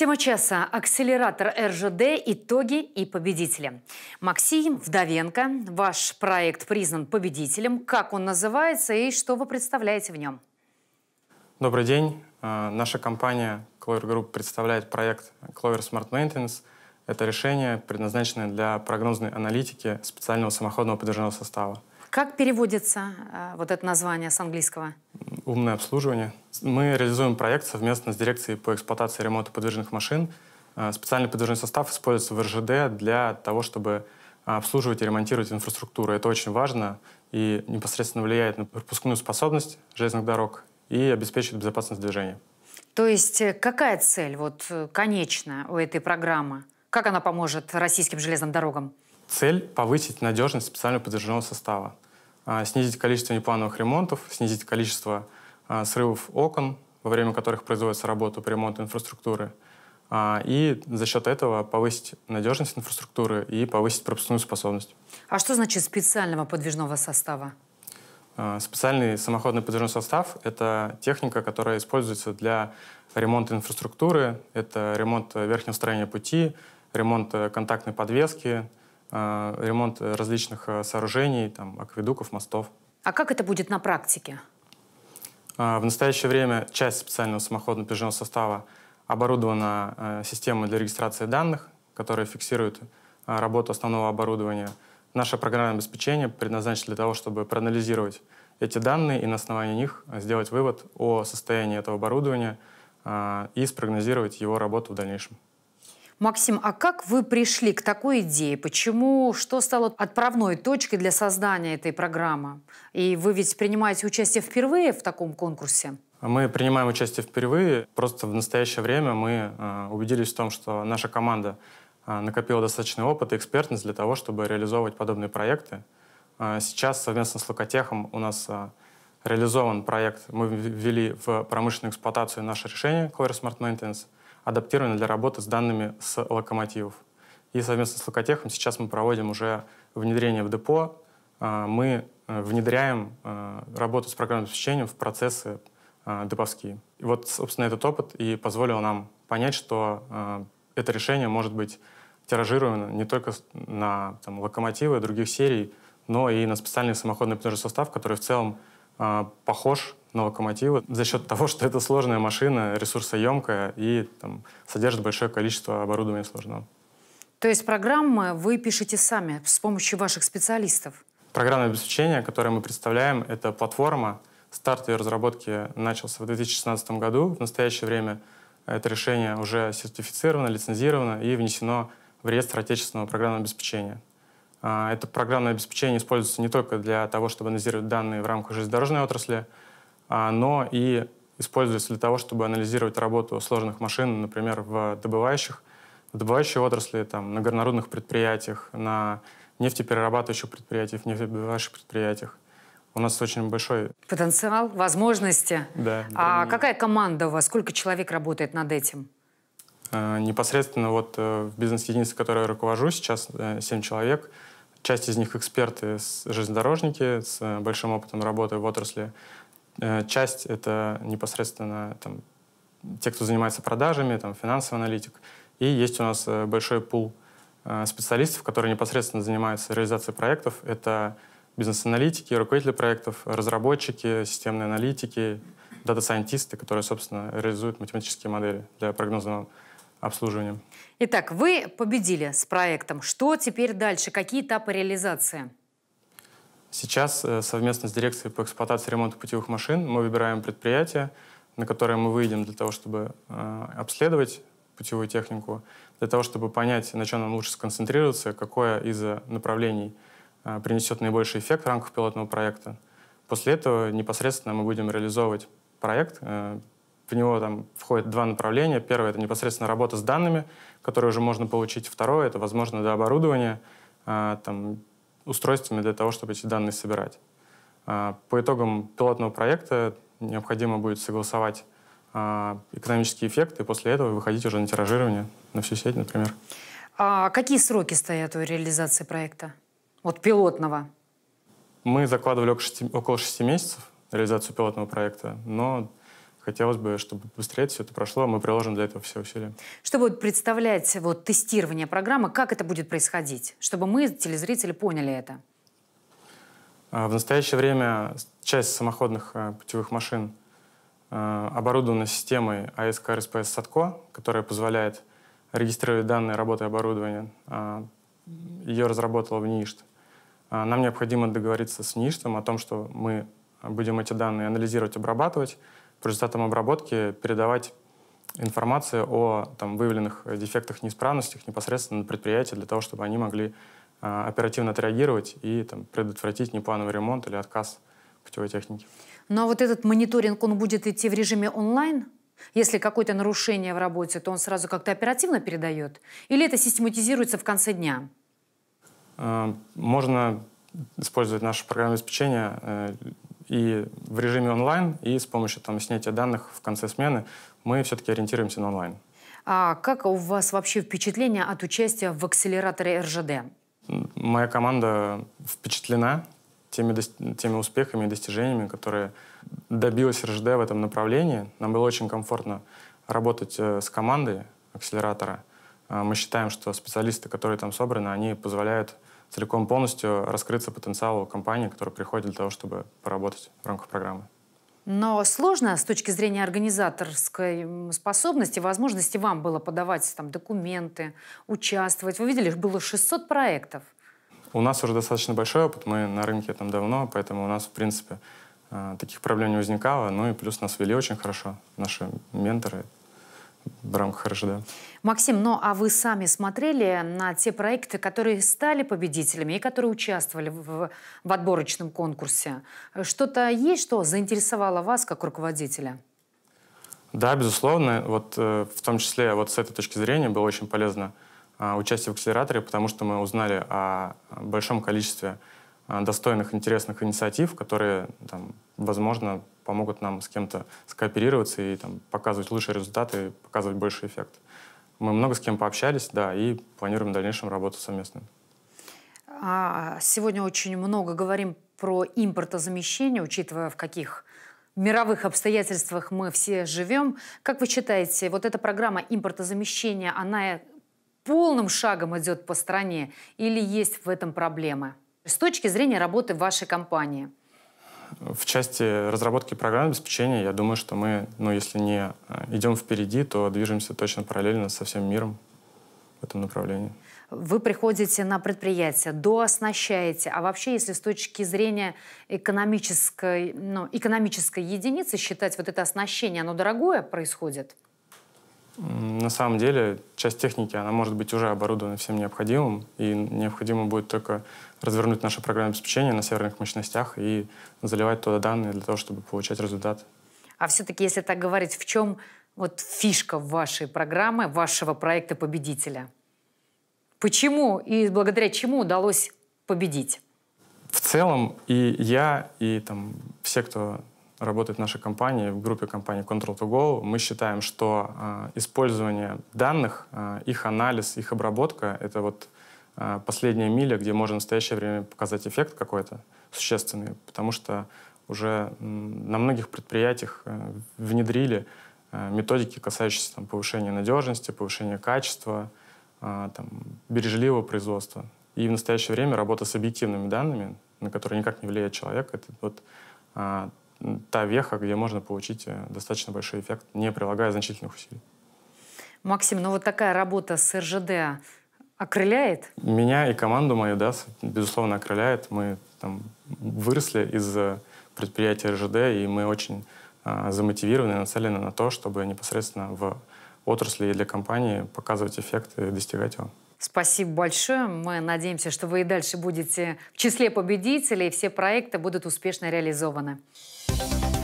Тема часа «Акселератор РЖД. Итоги и победители». Максим Вдовенко, ваш проект признан победителем. Как он называется и что вы представляете в нем? Добрый день. А, наша компания Clover Group представляет проект Clover Smart Maintenance. Это решение, предназначенное для прогнозной аналитики специального самоходного подвижного состава. Как переводится а, вот это название с английского? «Умное обслуживание». Мы реализуем проект совместно с дирекцией по эксплуатации и ремонту подвижных машин. А, специальный подвижный состав используется в РЖД для того, чтобы а, обслуживать и ремонтировать инфраструктуру. Это очень важно и непосредственно влияет на пропускную способность железных дорог и обеспечивает безопасность движения. То есть э, какая цель вот э, конечная у этой программы? Как она поможет российским железным дорогам? Цель – повысить надежность специального подвижного состава. А, снизить количество неплановых ремонтов, снизить количество а, срывов окон, во время которых производится работа по ремонту инфраструктуры, а, и за счет этого повысить надежность инфраструктуры и повысить пропускную способность. А что значит специального подвижного состава? Специальный самоходный подвижной состав – это техника, которая используется для ремонта инфраструктуры, это ремонт э, верхнего строения пути, ремонт э, контактной подвески, Э, ремонт э, различных э, сооружений, там, акведуков, мостов. А как это будет на практике? В настоящее время часть специального самоходного пешеходного состава оборудована системой для регистрации данных, которая фиксирует работу основного оборудования. Наше программное обеспечение предназначено для того, чтобы проанализировать эти данные и на основании них сделать вывод о состоянии этого оборудования и спрогнозировать его работу в дальнейшем. Максим, а как вы пришли к такой идее? Почему, что стало отправной точкой для создания этой программы? И вы ведь принимаете участие впервые в таком конкурсе? Мы принимаем участие впервые. Просто в настоящее время мы э, убедились в том, что наша команда э, накопила достаточный опыт и экспертность для того, чтобы реализовывать подобные проекты. Э, сейчас совместно с Локотехом у нас реализован проект. Мы ввели в промышленную эксплуатацию наше решение Core Smart Maintenance — адаптированы для работы с данными с локомотивов. И совместно с Локотехом сейчас мы проводим уже внедрение в депо. А, мы э, внедряем э, работу с программным обеспечением в процессы а, деповские. И вот, собственно, этот опыт и позволил нам понять, что а, это решение может быть тиражировано не только на там, локомотивы других серий, но и на специальный самоходный платежный состав, который в целом похож на локомотивы за счет того, что это сложная машина, ресурсоемкая и там, содержит большое количество оборудования сложного. То есть программы вы пишете сами с помощью ваших специалистов? Программное обеспечение, которое мы представляем, это платформа. Старт ее разработки начался в 2016 году. В настоящее время это решение уже сертифицировано, лицензировано и внесено в реестр отечественного программного обеспечения. А, это программное обеспечение используется не только для того, чтобы анализировать данные в рамках железнодорожной отрасли, а, но и используется для того, чтобы анализировать работу сложных машин, например, в добывающих, в добывающей отрасли, там, на горнорудных предприятиях, на нефтеперерабатывающих предприятиях, в нефтедобывающих предприятиях. У нас очень большой... Потенциал, возможности. Да. А да. какая команда у вас? Сколько человек работает над этим? Э, непосредственно вот э, в бизнес-единице, которой я руковожу, сейчас 7 э, человек. Часть из них эксперты, железнодорожники с большим опытом работы в отрасли. Э, часть — это непосредственно там, те, кто занимается продажами, там, финансовый аналитик. И есть у нас э, большой пул э, специалистов, которые непосредственно занимаются реализацией проектов. Это бизнес-аналитики, руководители проектов, разработчики, системные аналитики, дата-сайентисты, которые, собственно, реализуют математические модели для прогнозного обслуживания. Итак, вы победили с проектом. Что теперь дальше? Какие этапы реализации? Сейчас э, совместно с дирекцией по эксплуатации и ремонту путевых машин мы выбираем предприятие, на которое мы выйдем для того, чтобы э, обследовать путевую технику, для того, чтобы понять, на чем нам лучше сконцентрироваться, какое из э, направлений принесет наибольший эффект в рамках пилотного проекта. После этого непосредственно мы будем реализовывать проект. В него там входят два направления. Первое — это непосредственно работа с данными, которые уже можно получить. Второе — это, возможно, дооборудование, там, устройствами для того, чтобы эти данные собирать. А, по итогам пилотного проекта необходимо будет согласовать а, экономические эффекты, и после этого выходить уже на тиражирование на всю сеть, например. А какие сроки стоят у реализации проекта? Вот пилотного. Мы закладывали около шести месяцев реализацию пилотного проекта, но хотелось бы, чтобы быстрее все это прошло, а мы приложим для этого все усилия. Что будет представлять вот, тестирование программы, как это будет происходить, чтобы мы, телезрители, поняли это? А, в настоящее время часть самоходных э, путевых машин э, оборудована системой АСК РСПС САДКО, которая позволяет регистрировать данные работы оборудования. А, Ее разработала в НИИШТ. Нам необходимо договориться с НИИШТом о том, что мы будем эти данные анализировать, обрабатывать, по результатам обработки передавать информацию о там, выявленных дефектах, неисправностях непосредственно на предприятие для того, чтобы они могли а, оперативно отреагировать и там, предотвратить неплановый ремонт или отказ путевой техники. Но вот этот мониторинг, он будет идти в режиме онлайн? Если какое-то нарушение в работе, то он сразу как-то оперативно передает? Или это систематизируется в конце дня? А, можно использовать наше программное обеспечение э, и в режиме онлайн, и с помощью там, снятия данных в конце смены мы все-таки ориентируемся на онлайн. А как у вас вообще впечатление от участия в акселераторе РЖД? Моя команда впечатлена теми, теми успехами и достижениями, которые добилась РЖД в этом направлении. Нам было очень комфортно работать э, с командой акселератора. А мы считаем, что специалисты, которые там собраны, они позволяют целиком полностью раскрыться потенциалу компании, которая приходит для того, чтобы поработать в рамках программы. Но сложно с точки зрения организаторской способности, возможности вам было подавать там, документы, участвовать. Вы видели, было 600 проектов. У нас уже достаточно большой опыт, мы на рынке там давно, поэтому у нас, в принципе, э, таких проблем не возникало. Ну и плюс нас вели очень хорошо наши менторы, в рамках РЖД. Максим, ну а вы сами смотрели на те проекты, которые стали победителями и которые участвовали в, в отборочном конкурсе? Что-то есть, что заинтересовало вас как руководителя? Да, безусловно. Вот э, в том числе вот с этой точки зрения было очень полезно э, участие в акселераторе, потому что мы узнали о большом количестве а, достойных, интересных инициатив, которые, там, возможно, помогут нам с кем-то скооперироваться и там, показывать лучшие результаты, показывать больше эффект. Мы много с кем пообщались, да, и планируем в дальнейшем работу совместную. А, сегодня очень много говорим про импортозамещение, учитывая в каких мировых обстоятельствах мы все живем. Как вы считаете, вот эта программа импортозамещения, она полным шагом идет по стране или есть в этом проблемы? С точки зрения работы вашей компании? В части разработки программ обеспечения, я думаю, что мы, ну, если не э, идем впереди, то движемся точно параллельно со всем миром в этом направлении. Вы приходите на предприятие, дооснащаете. А вообще, если с точки зрения экономической, ну, экономической единицы считать вот это оснащение, оно дорогое происходит? На самом деле, часть техники, она может быть уже оборудована всем необходимым, и необходимо будет только развернуть наше программное обеспечение на серверных мощностях и заливать туда данные для того, чтобы получать результат. А все-таки, если так говорить, в чем вот фишка вашей программы, вашего проекта победителя? Почему и благодаря чему удалось победить? В целом и я, и там все, кто работает в нашей компании, в группе компании Control to Go, мы считаем, что э, использование данных, э, их анализ, их обработка — это вот а, последняя миля, где можно в настоящее время показать эффект какой-то существенный, потому что уже на многих предприятиях э, внедрили э, методики, касающиеся там, повышения надежности, повышения качества, а, там, бережливого производства. И в настоящее время работа с объективными данными, на которые никак не влияет человек, это вот а, та веха, где можно получить э, достаточно большой эффект, не прилагая значительных усилий. Максим, ну вот такая работа с РЖД, Окрыляет? Меня и команду мою, да, безусловно, окрыляет. Мы там выросли из э, предприятия РЖД, и мы очень э, замотивированы и нацелены на то, чтобы непосредственно в отрасли и для компании показывать эффект и достигать его. Спасибо большое. Мы надеемся, что вы и дальше будете в числе победителей, и все проекты будут успешно реализованы. Thank you